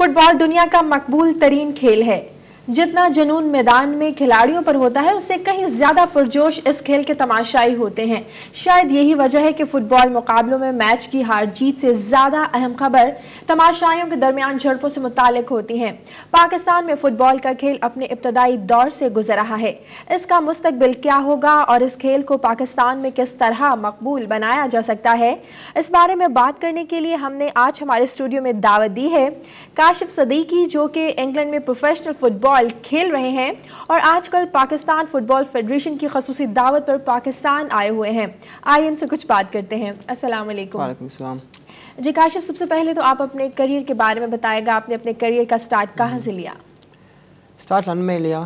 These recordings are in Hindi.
फुटबॉल दुनिया का मकबूल तरीन खेल है जितना जुनून मैदान में खिलाड़ियों पर होता है उससे कहीं ज़्यादा पुरजोश इस खेल के तमाशाई होते हैं शायद यही वजह है कि फ़ुटबॉल मुकाबलों में मैच की हार जीत से ज़्यादा अहम खबर तमाशाइयों के दरमियान झड़पों से मुतल होती हैं पाकिस्तान में फ़ुटबॉल का खेल अपने इब्तदाई दौर से गुजर रहा है इसका मुस्तबिल क्या होगा और इस खेल को पाकिस्तान में किस तरह मकबूल बनाया जा सकता है इस बारे में बात करने के लिए हमने आज हमारे स्टूडियो में दावत दी है काशिफ सदीकी जो कि इंग्लैंड में प्रोफेशनल फुटबॉल फुटबॉल खेल रहे हैं और आजकल पाकिस्तान फुटबॉल फेडरेशन की खसूसी दावत पर पाकिस्तान आए हुए हैं आइए इनसे कुछ बात करते हैं असलम जी काशिफ सबसे पहले तो आप अपने करियर के बारे में बताएगा आपने अपने करियर का स्टार्ट कहाँ हम्म। से लिया स्टार्ट लंदन में लिया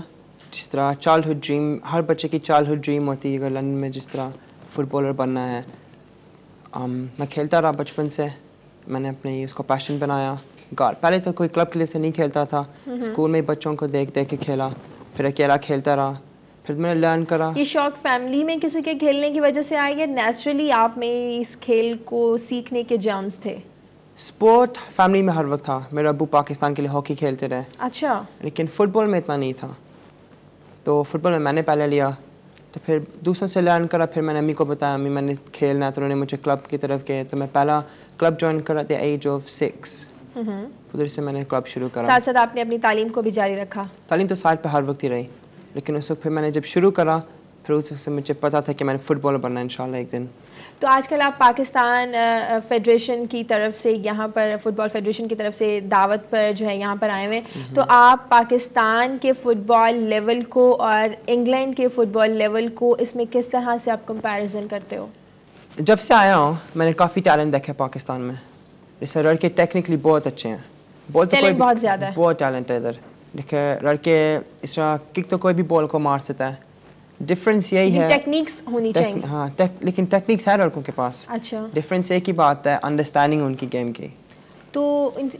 जिस तरह चाइल्डहुड ड्रीम हर बच्चे की चाइल्डहुड ड्रीम होती है अगर लंदन में जिस तरह फुटबॉलर बनना है आम, मैं खेलता रहा बचपन से मैंने अपने उसको पैशन बनाया गार पहले तो कोई क्लब के लिए से नहीं खेलता था स्कूल में बच्चों को देख देख के खेला फिर अकेला खेलता रहा फिर मैंने लर्न करा ये शौक फैमिली में किसी के खेलने की वजह से आया नेचुरली आप में इस खेल को सीखने के जर्म्स थे स्पोर्ट फैमिली में हर वक्त था मेरे अबू पाकिस्तान के लिए हॉकी खेलते रहे अच्छा लेकिन फुटबॉल में इतना नहीं था तो फुटबॉल में मैंने पहले लिया तो फिर दूसरों से लर्न करा फिर मैंने अम्मी को बताया अम्मी मैंने खेलना है तो उन्होंने मुझे क्लब की तरफ गए तो मैं पहला क्लब ज्वाइन करा the age of six Mm-hmm. उधर से मैंने क्लब शुरू करा साथ साथ आपने अपनी तालीम को भी जारी रखा तालीम तो साल पे हर वक्त ही रही लेकिन उस वक्त फिर मैंने जब शुरू करा फिर उस वक्त मुझे पता था कि मैंने फुटबॉलर बनना है एक दिन तो आजकल आप पाकिस्तान फेडरेशन की तरफ से यहाँ पर फुटबॉल फेडरेशन की तरफ से दावत पर जो है यहाँ पर आए हुए हैं mm-hmm. तो आप पाकिस्तान के फुटबॉल लेवल को और इंग्लैंड के फुटबॉल लेवल को इसमें किस तरह से आप कंपैरिजन करते हो जब से आया हूँ मैंने काफ़ी टैलेंट देखा पाकिस्तान में जैसे लड़के टेक्निकली बहुत अच्छे हैं बॉल तो कोई बहुत ज़्यादा है बहुत टैलेंट है इधर देखे लड़के इस तरह किक तो कोई भी बॉल को मार सकता है डिफरेंस यही है टेक्निक्स होनी टेक, चाहिए हाँ टेक, लेकिन टेक्निक्स है लड़कों के पास अच्छा डिफरेंस एक ही बात है अंडरस्टैंडिंग उनकी गेम की तो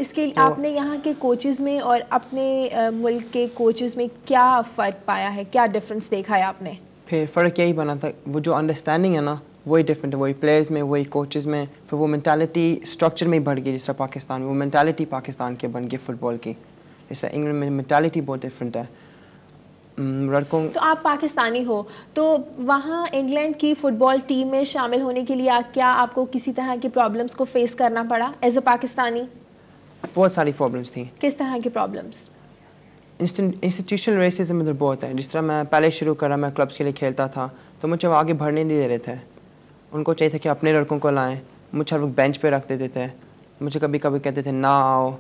इसके तो, आपने यहाँ के कोचेस में और अपने मुल्क के कोचेस में क्या फ़र्क पाया है क्या डिफरेंस देखा है आपने फिर फ़र्क यही बना था वो जो अंडरस्टैंडिंग है ना वही डिफरेंट है वही प्लेयर्स में वही कोचेज़ में फिर वो मैंटालिटी स्ट्रक्चर में ही बढ़ गई जिस तरह पाकिस्तान में वो मैंटालिटी पाकिस्तान के बन गए फुटबॉल की जिस इंग्लैंड में मैंटालिटी बहुत डिफरेंट है लड़कों तो आप पाकिस्तानी हो तो वहाँ इंग्लैंड की फ़ुटबॉल टीम में शामिल होने के लिए क्या आपको किसी तरह की प्रॉब्लम्स को फेस करना पड़ा एज अ पाकिस्तानी बहुत सारी प्रॉब्लम्स थी किस तरह की प्रॉब्लम्स इंस्टीट्यूशनल रेसिज्म इधर बहुत है जिस तरह मैं पहले शुरू करा मैं क्लब्स के लिए खेलता था तो मुझे वो आगे बढ़ने नहीं दे रहे थे उनको चाहिए था कि अपने लड़कों को लाएं मुझे हर वक्त बेंच पे रख देते थे मुझे कभी कभी कहते थे ना आओ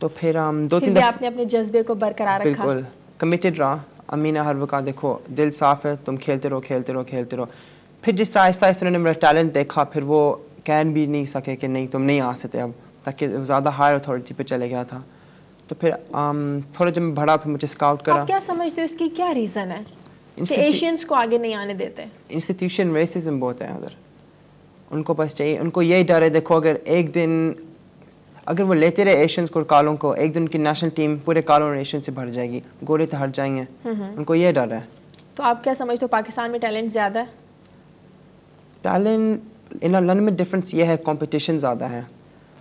तो फिर हम दो तीन आपने अपने जज्बे को बरकरार रखा बिल्कुल कमिटेड रहा अमीना हर वक्त देखो दिल साफ़ है तुम खेलते रहो खेलते रहो खेलते रहो फिर जिस तरह आहिस्ता आहिस्ता उन्होंने मेरा टैलेंट देखा फिर वो कह भी नहीं सके कि नहीं तुम नहीं आ सकते अब ताकि ज़्यादा हायर अथॉरिटी पे चले गया था तो फिर um, थोड़ा जब बड़ा बढ़ा फिर मुझे स्काउट करा क्या समझते हो इसकी क्या रीज़न है कि एशियंस को आगे नहीं आने देते इंस्टीट्यूशन रेसिज्म बहुत है उधर उनको बस चाहिए उनको यही डर है देखो अगर एक दिन अगर वो लेते रहे एशियंस को कालों को एक दिन की नेशनल टीम पूरे कालों और एशियन से भर जाएगी गोरे तो हट जाएंगे उनको ये डर है तो आप क्या समझते हो पाकिस्तान में टैलेंट ज़्यादा है टैलेंट इन लंडन में डिफरेंस ये है कंपटीशन ज़्यादा है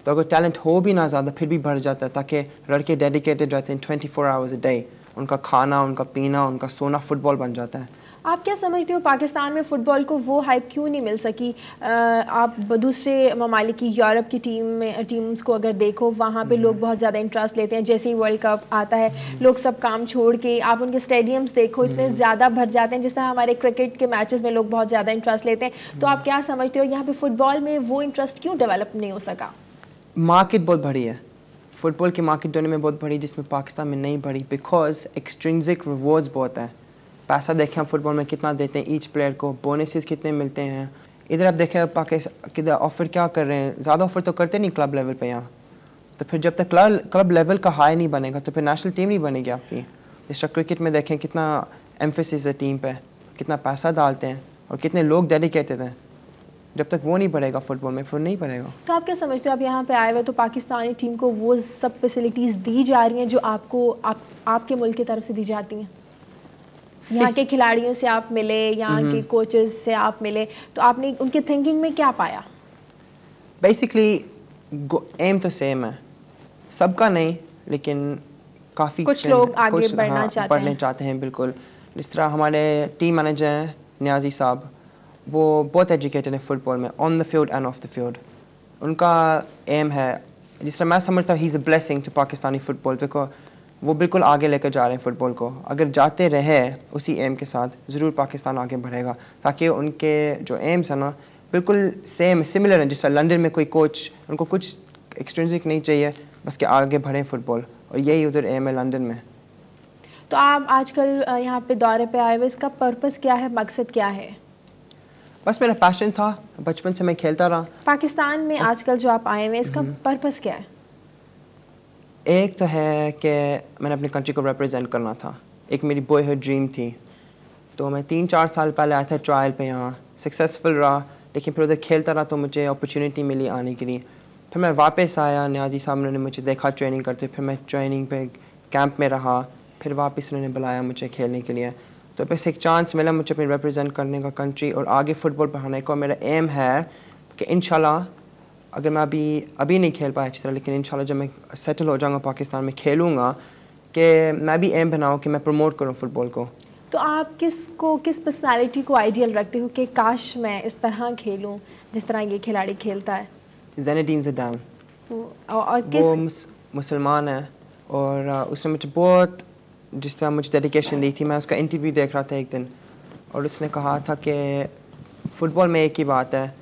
तो अगर टैलेंट हो भी ना ज़्यादा फिर भी बढ़ जाता है ताकि लड़के डेडिकेटेड रहते हैं twenty four hours a day उनका खाना उनका पीना उनका सोना फुटबॉल बन जाता है आप क्या समझते हो पाकिस्तान में फ़ुटबॉल को वो हाइप क्यों नहीं मिल सकी आप दूसरे ममालिक की यूरोप की टीम में टीम्स को अगर देखो वहाँ पे लोग हम्म। बहुत ज़्यादा इंटरेस्ट लेते हैं जैसे ही वर्ल्ड कप आता है हम्म। लोग सब काम छोड़ के आप उनके स्टेडियम्स देखो इतने हम्म। ज़्यादा भर जाते हैं जिस तरह हमारे क्रिकेट के मैचेस में लोग बहुत ज़्यादा इंटरेस्ट लेते हैं तो आप क्या समझते हो यहाँ पर फुटबॉल में वो इंटरेस्ट क्यों डेवलप नहीं हो सका मार्केट बहुत बड़ी है फुटबॉल की मार्केट दोनों में बहुत बढ़ी जिसमें पाकिस्तान में नहीं बढ़ी बिकॉज एक्सट्रेंजिक रिवॉर्ड्स बहुत हैं पैसा देखें हम फुटबॉल में कितना देते हैं ईच प्लेयर को बोनसेस कितने मिलते हैं इधर आप देखें पाकिस्तान किधर ऑफ़र क्या कर रहे हैं ज़्यादा ऑफ़र तो करते नहीं क्लब लेवल पर यहाँ तो फिर जब तक क्लब क्लब लेवल का हाई नहीं बनेगा तो फिर नेशनल टीम नहीं बनेगी आपकी जिस क्रिकेट में देखें कितना एम्फेसिस है टीम पर कितना पैसा डालते हैं और कितने लोग डेडिकेटेड हैं जब तक वो नहीं पड़ेगा फुटबॉल में फिर नहीं पड़ेगा तो आप क्या समझते हो आप यहाँ पे आए हुए तो पाकिस्तानी टीम को वो सब फैसिलिटीज़ दी जा रही हैं जो आपको आप आपके मुल्क की तरफ से दी जाती हैं यहाँ के खिलाड़ियों से आप मिले यहाँ के कोचेस mm-hmm. से आप मिले तो आपने उनके थिंकिंग में क्या पाया बेसिकली एम तो सेम है सबका नहीं लेकिन काफ़ी कुछ लोग आगे कुछ, बढ़ना हाँ, चाहते हैं। चाहते हैं बिल्कुल जिस तरह हमारे टीम मैनेजर हैं न्याजी साहब वो बहुत एजुकेटेड है फुटबॉल में on the field and off the field उनका एम है जिस तरह मैं समझता हूँ he is a blessing to Pakistani football देखो वो बिल्कुल आगे लेकर जा रहे हैं फुटबॉल को अगर जाते रहे उसी एम के साथ ज़रूर पाकिस्तान आगे बढ़ेगा ताकि उनके जो एम्स हैं ना बिल्कुल सेम सिमिलर हैं जिस तरह लंदन में कोई कोच उनको कुछ एक्सट्रेंसिक नहीं चाहिए बस कि आगे बढ़ें फुटबॉल और यही उधर एम है लंदन में तो आप आजकल यहाँ पे दौरे पे आए हुए इसका पर्पस क्या है मकसद क्या है बस मेरा पैशन था बचपन से मैं खेलता रहा पाकिस्तान में आजकल जो आप आए हुए इसका पर्पस हम्म। क्या है एक तो है कि मैंने अपनी कंट्री को रिप्रेजेंट करना था एक मेरी बॉयहुड ड्रीम थी तो मैं तीन चार साल पहले आया था ट्रायल पे यहाँ सक्सेसफुल रहा लेकिन फिर उधर खेलता रहा तो मुझे अपॉर्चुनिटी मिली आने के लिए फिर मैं वापस आया न्याजी साहब ने मुझे देखा ट्रेनिंग करते फिर मैं ट्रेनिंग पे कैंप में रहा फिर वापस उन्होंने बुलाया मुझे खेलने के लिए तो बस एक चांस मिला मुझे अपनी रिप्रेजेंट करने का कंट्री और आगे फुटबॉल पढ़ाने का मेरा एम है कि इन अगर मैं अभी अभी नहीं खेल पाया अच्छी तरह लेकिन इन जब मैं सेटल हो जाऊँगा पाकिस्तान में खेलूँगा कि मैं भी एम बनाऊँ कि मैं प्रमोट करूँ फुटबॉल को तो आप किस को किस पर्सनालिटी को आइडियल रखते हो कि काश मैं इस तरह खेलूं जिस तरह ये खिलाड़ी खेलता है जैन जिदान जदान वो मुस, मुसलमान है और उसने मुझे बहुत जिस तरह मुझे डेडिकेशन दी थी मैं उसका इंटरव्यू देख रहा था एक दिन और उसने कहा था कि फ़ुटबॉल में एक ही बात है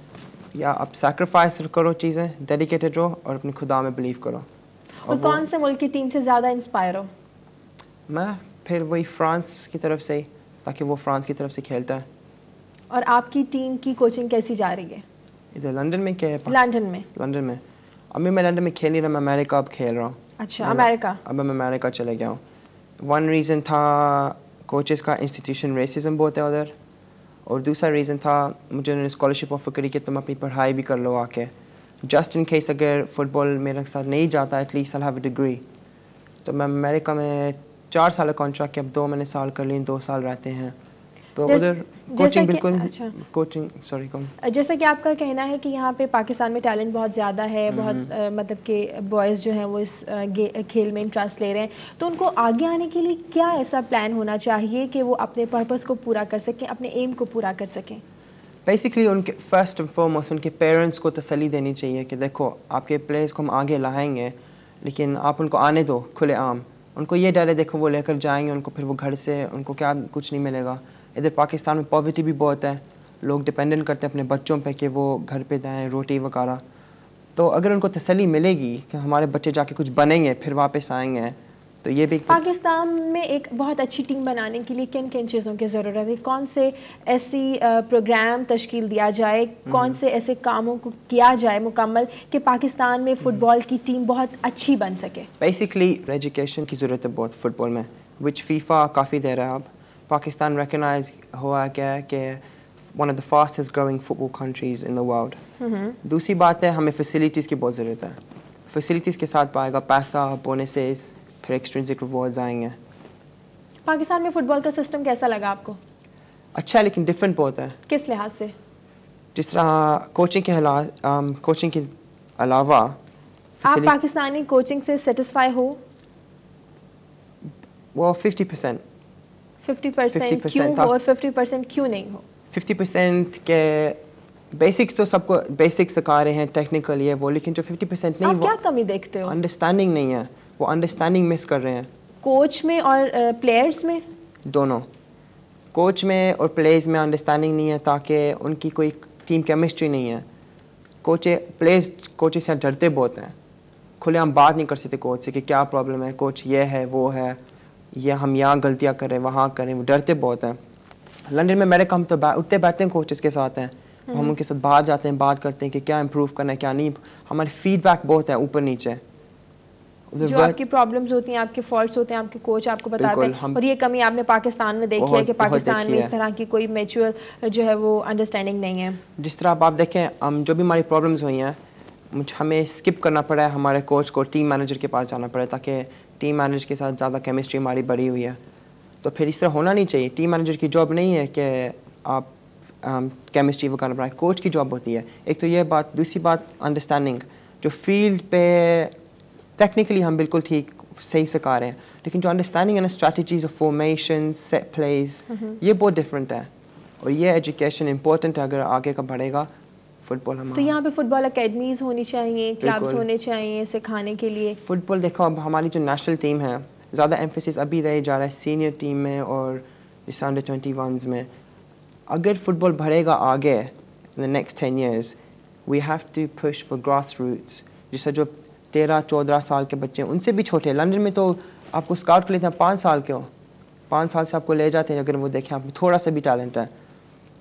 या आप सेक्रीफाइस करो चीज़ें डेडिकेटेड रहो और अपनी खुदा में बिलीव करो और, और कौन से मुल्क की टीम से ज़्यादा इंस्पायर हो मैं फिर वही फ्रांस की तरफ से ताकि वो फ्रांस की तरफ से खेलता है और आपकी टीम की कोचिंग कैसी जा रही है इधर लंदन में क्या है लंदन में लंदन में अभी मैं लंदन में खेल नहीं रहा मैं अमेरिका अब खेल रहा हूँ अच्छा अमेरिका अब मैं अमेरिका चले गया हूँ वन रीज़न था कोचेस का इंस्टीट्यूशन रेसिज्म बहुत है उधर और दूसरा रीज़न था मुझे उन्होंने स्कॉलरशिप ऑफर करी कि तुम अपनी पढ़ाई भी कर लो आके जस्ट इन केस अगर फुटबॉल मेरे साथ नहीं जाता at least I have a degree तो मैं अमेरिका में चार साल का कॉन्ट्रैक्ट के अब दो मैंने साल कर ली दो साल रहते हैं तो उधर कोचिंग बिल्कुल कोचिंग अच्छा। सॉरी कौन जैसा कि आपका कहना है कि यहाँ पे पाकिस्तान में टैलेंट बहुत ज़्यादा है हम्म, बहुत आ, हम्म। मतलब के बॉयज़ जो हैं वो इस खेल में इंटरेस्ट ले रहे हैं तो उनको आगे आने के लिए क्या ऐसा प्लान होना चाहिए कि वो अपने पर्पज़ को पूरा कर सकें अपने एम को पूरा कर सकें बेसिकली उनके फर्स्ट एंड फॉरमोस्ट उनके पेरेंट्स को तसली देनी चाहिए कि देखो आपके प्लेयर्स को हम आगे लाएंगे लेकिन आप उनको आने दो खुले आम उनको ये डर है देखो वो लेकर जाएंगे उनको फिर वो घर से उनको क्या कुछ नहीं मिलेगा इधर पाकिस्तान में पॉवर्टी भी बहुत है लोग डिपेंडेंट करते हैं अपने बच्चों पे कि वो घर पे जाएँ रोटी वगैरह तो अगर उनको तसली मिलेगी कि हमारे बच्चे जाके कुछ बनेंगे फिर वापस आएंगे तो ये भी पाकिस्तान में एक बहुत अच्छी टीम बनाने के लिए किन किन चीज़ों की ज़रूरत है कौन से ऐसी प्रोग्राम तश्कील दिया जाए हम्म। कौन से ऐसे कामों को किया जाए मुकम्मल कि पाकिस्तान में फ़ुटबॉल हम्म। की टीम बहुत अच्छी बन सके बेसिकली एजुकेशन की ज़रूरत है बहुत फ़ुटबॉल में विच फीफा काफ़ी दे रहा है अब पाकिस्तान recognized हुआ क्या कि one of the fastest growing football countries in the world दूसरी बात है हमें फैसिलिटीज़ की बहुत ज़रूरत है फैसिलिटीज़ के साथ पाएगा पैसा बोनसेस फिर एक्सट्रेंसिक रिवॉर्ड्स आएंगे पाकिस्तान में फुटबॉल का सिस्टम कैसा लगा आपको अच्छा है लेकिन डिफरेंट बहुत है किस लिहाज से जिस तरह कोचिंग के कोचिंग um, के अलावा आप पाकिस्तानी कोचिंग से सेटिस्फाई हो वो फिफ्टी परसेंट फिफ्टी परसेंट क्यों परसेंट हाँ। क्यों नहीं हो फिफ्टी परसेंट के बेसिक्स तो सबको बेसिक्स सिखा रहे हैं टेक्निकल ये वो लेकिन जो फिफ्टी परसेंट नहीं आप क्या कमी देखते हो अंडरस्टैंडिंग नहीं है वो अंडरस्टैंडिंग मिस कर रहे हैं कोच में और प्लेयर्स में दोनों कोच में और प्लेयर्स में अंडरस्टैंडिंग नहीं है ताकि उनकी कोई टीम केमिस्ट्री नहीं है कोच प्लेयर्स कोचेस से डरते बहुत हैं खुले हम बात नहीं कर सकते कोच से कि क्या प्रॉब्लम है कोच ये है वो है या हम यहाँ गलतियाँ करें वहाँ करें वो डरते बहुत हैं लंदन में मेरे कम तो बै, उठते बैठते हैं कोचेस के साथ हैं हम्म। हम उनके साथ बाहर जाते हैं बात करते हैं कि क्या इम्प्रूव करना है क्या नहीं हमारे फीडबैक बहुत है ऊपर नीचे जो वर... आपकी प्रॉब्लम्स होती हैं आपके फॉल्ट होते हैं आपके कोच आपको बताते हैं हम... और ये कमी आपने पाकिस्तान में देखी है कि पाकिस्तान में इस तरह की कोई मेचुअल जो है वो अंडरस्टैंडिंग नहीं है जिस तरह आप, देखें हम जो भी हमारी प्रॉब्लम्स हुई हैं हमें स्किप करना पड़ा है हमारे कोच को टीम मैनेजर के पास जाना पड़ा है ताकि टीम मैनेजर के साथ ज़्यादा केमिस्ट्री हमारी बढ़ी हुई है तो फिर इस तरह होना नहीं चाहिए टीम मैनेजर की जॉब नहीं है कि आप केमिस्ट्री वगैरह बनाए कोच की जॉब होती है एक तो ये बात दूसरी बात अंडरस्टैंडिंग जो फील्ड पे टेक्निकली हम बिल्कुल ठीक सही कर रहे हैं लेकिन जो अंडरस्टैंडिंग है ना strategies of formation set place ये बहुत डिफरेंट है और ये एजुकेशन इंपॉर्टेंट है अगर आगे का बढ़ेगा फुटबॉल तो यहाँ पे फुटबॉल अकेडमीज होनी चाहिए क्लब्स होने चाहिए सिखाने के लिए फुटबॉल देखो अब हमारी जो नेशनल टीम है ज़्यादा एम्फेसिस अभी रहे जा रहा है सीनियर टीम में और इस अंडर ट्वेंटी वन में अगर फुटबॉल बढ़ेगा आगे in the next ten years we have to push for grass roots जिससे जो तेरह चौदह साल के बच्चे उनसे भी छोटे लंदन में तो आपको स्काउट को लेते हैं पाँच साल के हो पाँच साल से आपको ले जाते हैं अगर वो देखें आप थोड़ा सा भी टैलेंट है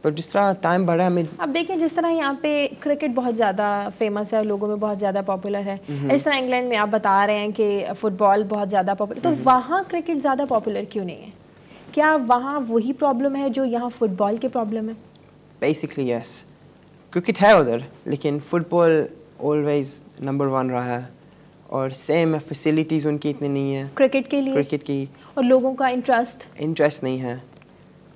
पर जिस तरह टाइम बढ़ा हमें अब देखें जिस तरह यहाँ पे क्रिकेट बहुत ज़्यादा फेमस है लोगों में बहुत ज़्यादा पॉपुलर है mm-hmm. इस तरह इंग्लैंड में आप बता रहे हैं कि फुटबॉल बहुत ज़्यादा पॉपुलर तो mm-hmm. वहाँ क्रिकेट ज़्यादा पॉपुलर क्यों नहीं है क्या वहाँ वही प्रॉब्लम है जो यहाँ फुटबॉल की प्रॉब्लम है बेसिकली यस क्रिकेट है उधर लेकिन फुटबॉल ऑलवेज नंबर वन रहा है और सेम फैसिलिटीज़ उनकी इतनी नहीं है क्रिकेट के लिए क्रिकेट की और लोगों का इंटरेस्ट इंटरेस्ट नहीं है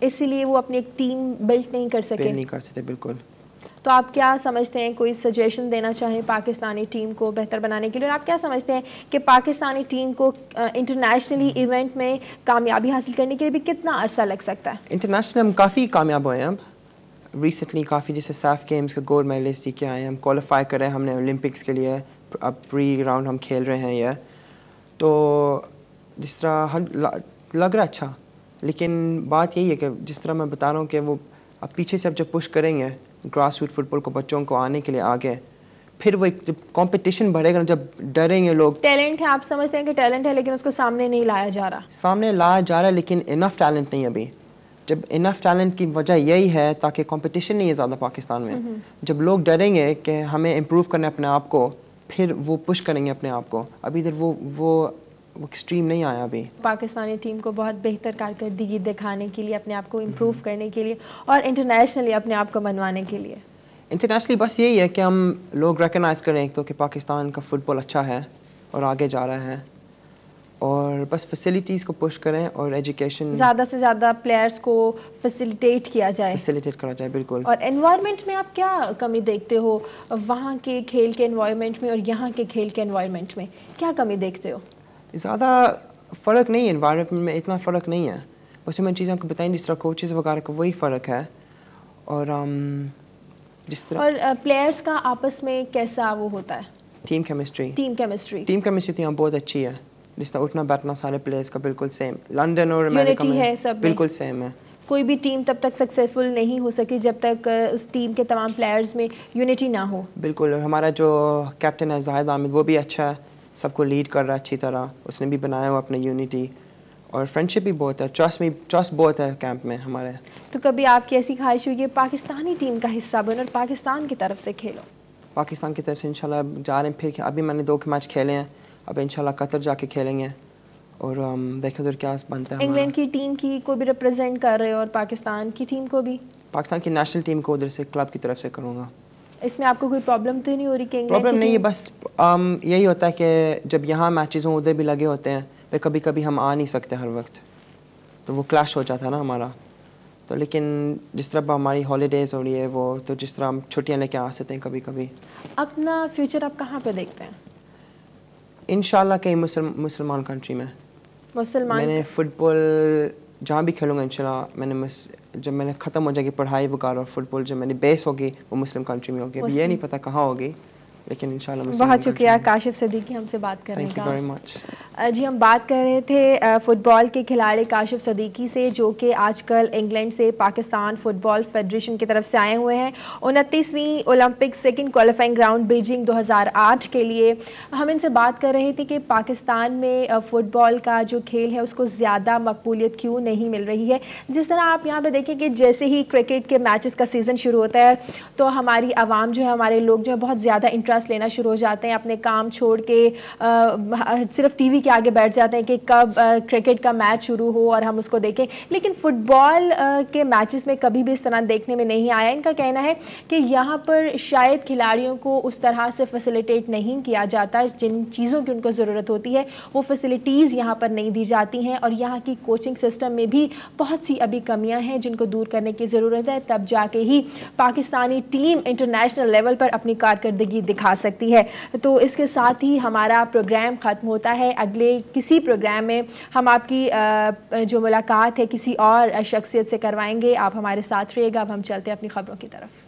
इसीलिए वो अपनी एक टीम बिल्ड नहीं कर सके नहीं कर सकते बिल्कुल तो आप क्या समझते हैं कोई सजेशन देना चाहें पाकिस्तानी टीम को बेहतर बनाने के लिए और आप क्या समझते हैं कि पाकिस्तानी टीम को इंटरनेशनली इवेंट हम्म। में कामयाबी हासिल करने के लिए भी कितना अरसा लग सकता है इंटरनेशनल हम काफ़ी कामयाब हुए हैं अब रिसेंटली काफ़ी जैसे सैफ गेम्स का गोल्ड मेडलिस्ट के आए हैं हम क्वालिफाई कर रहे हैं हमने ओलंपिक्स के लिए अब प्री राउंड हम खेल रहे हैं यह तो जिस तरह लग रहा है अच्छा लेकिन बात यही है कि जिस तरह मैं बता रहा हूँ कि वो अब पीछे से अब जब पुश करेंगे ग्रास रूट फुटबॉल को बच्चों को आने के लिए आगे फिर वो एक जब कॉम्पिटिशन बढ़ेगा जब डरेंगे लोग टैलेंट है आप समझते हैं कि टैलेंट है लेकिन उसको सामने नहीं लाया जा रहा सामने लाया जा रहा है लेकिन इनफ टैलेंट नहीं अभी जब इनफ टैलेंट की वजह यही है ताकि कॉम्पिटिशन नहीं है ज़्यादा पाकिस्तान में जब लोग डरेंगे कि हमें इम्प्रूव करना है अपने आप को फिर वो पुश करेंगे अपने आप को अभी इधर वो वो वो एक्सट्रीम नहीं आया अभी पाकिस्तानी टीम को बहुत बेहतर कारकर्दगी दिखाने के लिए अपने आप को इम्प्रूव करने के लिए और इंटरनेशनली अपने आप को मनवाने के लिए इंटरनेशनली बस यही है कि हम लोग रिकगनाइज़ करें एक तो कि पाकिस्तान का फुटबॉल अच्छा है और आगे जा रहा है और बस फैसिलिटीज़ को पुश करें और एजुकेशन ज़्यादा से ज़्यादा प्लेयर्स को फैसिलिटेट किया जाए फैसिलिटेट करा जाए बिल्कुल और एनवायरनमेंट में आप क्या कमी देखते हो वहाँ के खेल के एनवायरनमेंट में और यहाँ के खेल के एनवायरनमेंट में क्या कमी देखते हो ज़्यादा फ़र्क नहीं है इन्वायरमेंट में इतना फ़र्क नहीं है बस मैं चीज़ों को बताई जिस तरह कोचेज़ वगैरह का वही फ़र्क है और um, जिस तरह और प्लेयर्स का आपस में कैसा वो होता है team chemistry team chemistry team chemistry तो यहाँ बहुत अच्छी है जिस तरह उठना बैठना सारे प्लेयर्स का बिल्कुल सेम लंदन और अमेरिका में है सब बिल्कुल सेम है कोई भी टीम तब तक सक्सेसफुल नहीं हो सकी जब तक उस टीम के तमाम प्लेयर्स में यूनिटी ना हो बिल्कुल हमारा जो कैप्टन है जाहिद आमिद वो भी अच्छा है सबको लीड कर रहा है अच्छी तरह उसने भी बनाया हुआ अपना यूनिटी और फ्रेंडशिप भी बहुत है ट्रस्ट में ट्रस्ट बहुत है कैंप में हमारे तो कभी आपकी ऐसी ख्वाहिश हुई कि पाकिस्तानी टीम का हिस्सा बनो और पाकिस्तान की तरफ से खेलो पाकिस्तान की तरफ से इंशाल्लाह जा रहे हैं फिर अभी मैंने दो मैच खेले हैं अब इंशाल्लाह कतर जाके खेलेंगे और um, देखें उधर क्या बनता है इंग्लैंड की टीम की को भी रिप्रेजेंट कर रहे हो और पाकिस्तान की टीम को भी पाकिस्तान की नेशनल टीम को उधर से क्लब की तरफ से करूँगा इसमें आपको कोई प्रॉब्लम तो नहीं हो रही कि प्रॉब्लम नहीं है बस um, यही होता है कि जब यहाँ मैचेस हों उधर भी लगे होते हैं फिर कभी कभी हम आ नहीं सकते हर वक्त तो वो क्लैश हो जाता ना हमारा तो लेकिन जिस तरह हमारी हॉलीडेज़ हो रही है वो तो जिस तरह हम छुट्टियाँ लेके आ सकते हैं कभी कभी अपना फ्यूचर आप कहाँ पर देखते हैं इन कहीं मुसलमान कंट्री में मुसलमान मैंने फुटबॉल जहाँ भी खेलूँगा इन मैंने जब मैंने ख़त्म हो जाएगी पढ़ाई वगैरह और फुटबॉल जब मैंने बेस होगी वो मुस्लिम कंट्री में होगी अभी ये नहीं पता कहाँ होगी लेकिन इन बहुत शुक्रिया काशिफ सदीकी हमसे बात करने का थैंक यू वेरी मच जी हम बात कर रहे थे फ़ुटबॉल के खिलाड़ी काशिफ सदीकी से जो कि आजकल इंग्लैंड से पाकिस्तान फ़ुटबॉल फेडरेशन की तरफ से आए हुए हैं उनतीसवीं Olympic second qualifying ground Beijing 2008 के लिए हम इनसे बात कर रहे थे कि पाकिस्तान में फ़ुटबॉल का जो खेल है उसको ज़्यादा मकबूलियत क्यों नहीं मिल रही है जिस तरह आप यहाँ पर देखें कि जैसे ही क्रिकेट के मैच का सीज़न शुरू होता है तो हमारी आवाम जो है हमारे लोग जो है बहुत ज़्यादा इंटरेस्ट लेना शुरू हो जाते हैं अपने काम छोड़ के सिर्फ टी के आगे बैठ जाते हैं कि कब क्रिकेट का मैच शुरू हो और हम उसको देखें लेकिन फुटबॉल के मैचेस में कभी भी इस तरह देखने में नहीं आया इनका कहना है कि यहाँ पर शायद खिलाड़ियों को उस तरह से फैसिलिटेट नहीं किया जाता जिन चीज़ों की उनको ज़रूरत होती है वो फैसिलिटीज़ यहाँ पर नहीं दी जाती हैं और यहाँ की कोचिंग सिस्टम में भी बहुत सी अभी कमियाँ हैं जिनको दूर करने की ज़रूरत है तब जाके ही पाकिस्तानी टीम इंटरनेशनल लेवल पर अपनी कारकर्दगी दिखा सकती है तो इसके साथ ही हमारा प्रोग्राम ख़त्म होता है अगले किसी प्रोग्राम में हम आपकी जो मुलाकात है किसी और शख्सियत से करवाएंगे आप हमारे साथ रहिएगा अब हम चलते हैं अपनी खबरों की तरफ